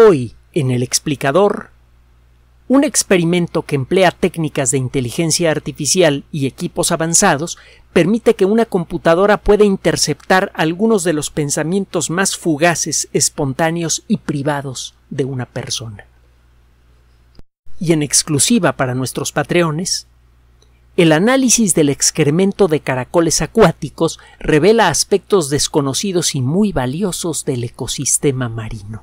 Hoy, en el explicador, un experimento que emplea técnicas de inteligencia artificial y equipos avanzados permite que una computadora pueda interceptar algunos de los pensamientos más fugaces, espontáneos y privados de una persona. Y en exclusiva para nuestros patreones, el análisis del excremento de caracoles acuáticos revela aspectos desconocidos y muy valiosos del ecosistema marino.